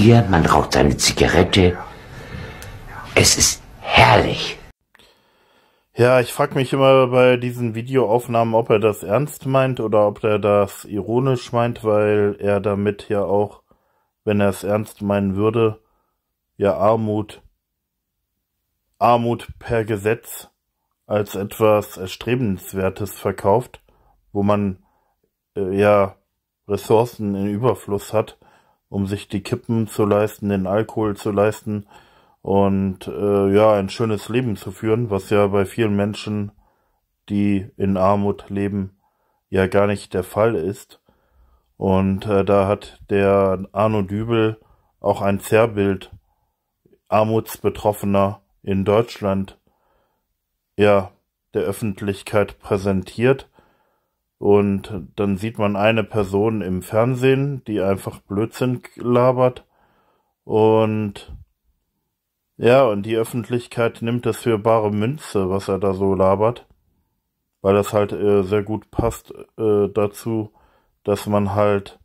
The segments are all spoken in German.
Bier, man raucht seine Zigarette. Es ist herrlich. Ja, ich frage mich immer bei diesen Videoaufnahmen, ob er das ernst meint oder ob er das ironisch meint, weil er damit ja auch, wenn er es ernst meinen würde, ja Armut, Armut per Gesetz als etwas Erstrebenswertes verkauft, wo man äh, ja Ressourcen in Überfluss hat um sich die Kippen zu leisten, den Alkohol zu leisten und äh, ja, ein schönes Leben zu führen, was ja bei vielen Menschen, die in Armut leben, ja gar nicht der Fall ist. Und äh, da hat der Arno Dübel auch ein Zerrbild Armutsbetroffener in Deutschland ja der Öffentlichkeit präsentiert und dann sieht man eine Person im Fernsehen, die einfach Blödsinn labert. Und ja, und die Öffentlichkeit nimmt das für bare Münze, was er da so labert. Weil das halt äh, sehr gut passt äh, dazu, dass man halt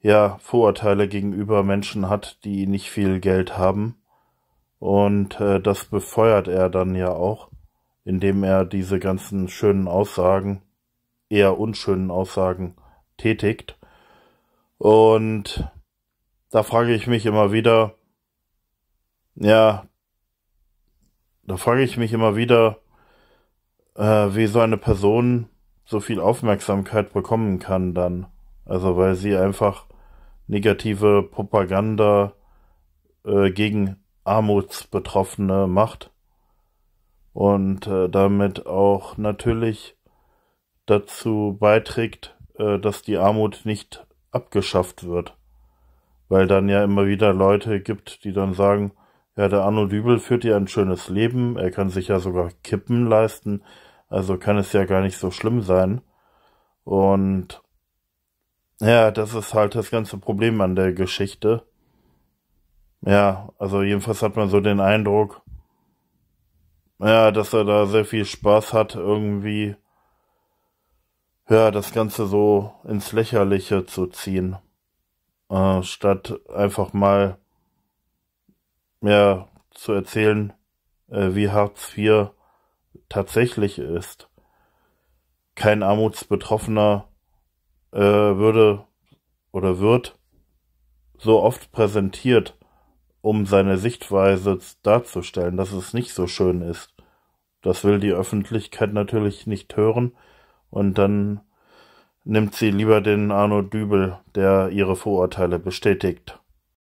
ja Vorurteile gegenüber Menschen hat, die nicht viel Geld haben. Und äh, das befeuert er dann ja auch, indem er diese ganzen schönen Aussagen eher unschönen Aussagen tätigt. Und da frage ich mich immer wieder, ja, da frage ich mich immer wieder, äh, wie so eine Person so viel Aufmerksamkeit bekommen kann dann. Also weil sie einfach negative Propaganda äh, gegen Armutsbetroffene macht und äh, damit auch natürlich dazu beiträgt, äh, dass die Armut nicht abgeschafft wird. Weil dann ja immer wieder Leute gibt, die dann sagen, ja, der Arno Dübel führt ja ein schönes Leben, er kann sich ja sogar Kippen leisten, also kann es ja gar nicht so schlimm sein. Und ja, das ist halt das ganze Problem an der Geschichte. Ja, also jedenfalls hat man so den Eindruck, ja, dass er da sehr viel Spaß hat, irgendwie ja, das Ganze so ins Lächerliche zu ziehen. Äh, statt einfach mal mehr zu erzählen, äh, wie Hartz IV tatsächlich ist. Kein Armutsbetroffener äh, würde oder wird so oft präsentiert, um seine Sichtweise darzustellen, dass es nicht so schön ist. Das will die Öffentlichkeit natürlich nicht hören, und dann nimmt sie lieber den Arno Dübel, der ihre Vorurteile bestätigt.